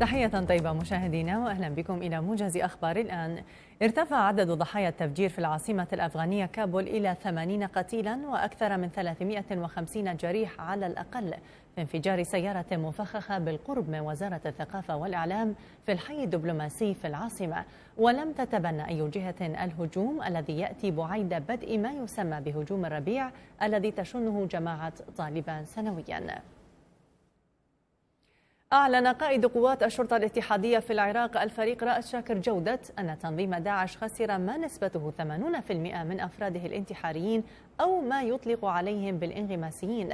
تحية طيبة مشاهدينا وأهلا بكم إلى موجز أخبار الآن ارتفع عدد ضحايا التفجير في العاصمة الأفغانية كابول إلى 80 قتيلا وأكثر من 350 جريح على الأقل في انفجار سيارة مفخخة بالقرب من وزارة الثقافة والإعلام في الحي الدبلوماسي في العاصمة ولم تتبنى أي جهة الهجوم الذي يأتي بعيد بدء ما يسمى بهجوم الربيع الذي تشنه جماعة طالبان سنوياً أعلن قائد قوات الشرطة الاتحادية في العراق الفريق رأس شاكر جودة أن تنظيم داعش خسر ما نسبته 80% من أفراده الانتحاريين أو ما يطلق عليهم بالانغماسيين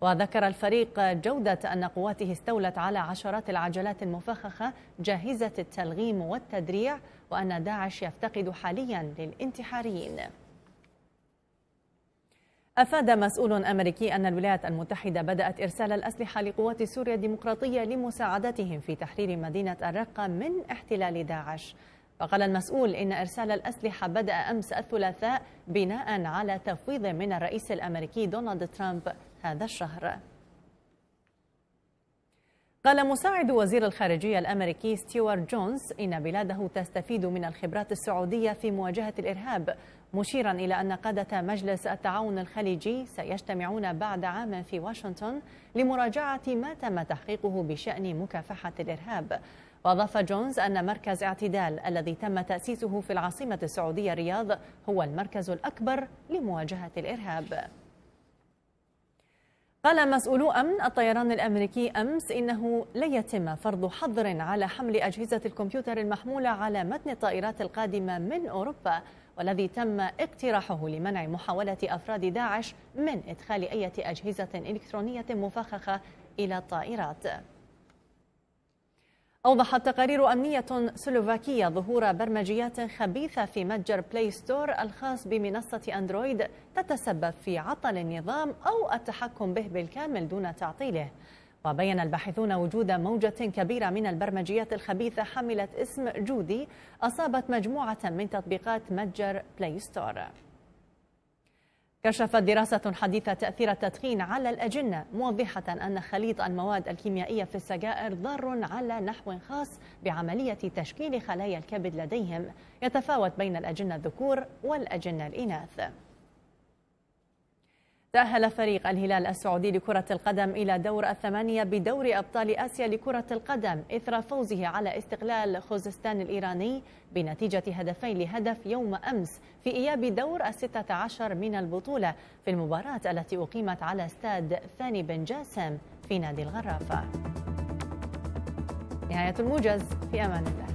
وذكر الفريق جودة أن قواته استولت على عشرات العجلات المفخخة جاهزة التلغيم والتدريع وأن داعش يفتقد حاليا للانتحاريين أفاد مسؤول أمريكي أن الولايات المتحدة بدأت إرسال الأسلحة لقوات سوريا الديمقراطية لمساعدتهم في تحرير مدينة الرقة من احتلال داعش وقال المسؤول إن إرسال الأسلحة بدأ أمس الثلاثاء بناء على تفويض من الرئيس الأمريكي دونالد ترامب هذا الشهر قال مساعد وزير الخارجية الأمريكي ستيوارت جونز إن بلاده تستفيد من الخبرات السعودية في مواجهة الإرهاب مشيرا إلى أن قادة مجلس التعاون الخليجي سيجتمعون بعد عام في واشنطن لمراجعة ما تم تحقيقه بشأن مكافحة الإرهاب وأضاف جونز أن مركز اعتدال الذي تم تأسيسه في العاصمة السعودية الرياض هو المركز الأكبر لمواجهة الإرهاب قال مسؤولو أمن الطيران الأمريكي أمس إنه لن يتم فرض حظر على حمل أجهزة الكمبيوتر المحمولة على متن الطائرات القادمة من أوروبا والذي تم اقتراحه لمنع محاولة أفراد داعش من إدخال أي أجهزة إلكترونية مفخخة إلى الطائرات أوضحت تقارير أمنية سلوفاكية ظهور برمجيات خبيثة في متجر بلاي ستور الخاص بمنصة أندرويد تتسبب في عطل النظام أو التحكم به بالكامل دون تعطيله وبين الباحثون وجود موجة كبيرة من البرمجيات الخبيثة حملت اسم جودي أصابت مجموعة من تطبيقات متجر بلاي ستور كشفت دراسة حديثة تأثير التدخين على الأجنة موضحة أن خليط المواد الكيميائية في السجائر ضار على نحو خاص بعملية تشكيل خلايا الكبد لديهم يتفاوت بين الأجنة الذكور والأجنة الإناث تأهل فريق الهلال السعودي لكرة القدم إلى دور الثمانية بدور أبطال آسيا لكرة القدم إثر فوزه على استقلال خوزستان الإيراني بنتيجة هدفين لهدف يوم أمس في إياب دور الستة عشر من البطولة في المباراة التي أقيمت على استاد ثاني بن جاسم في نادي الغرافة نهاية الموجز في أمان الله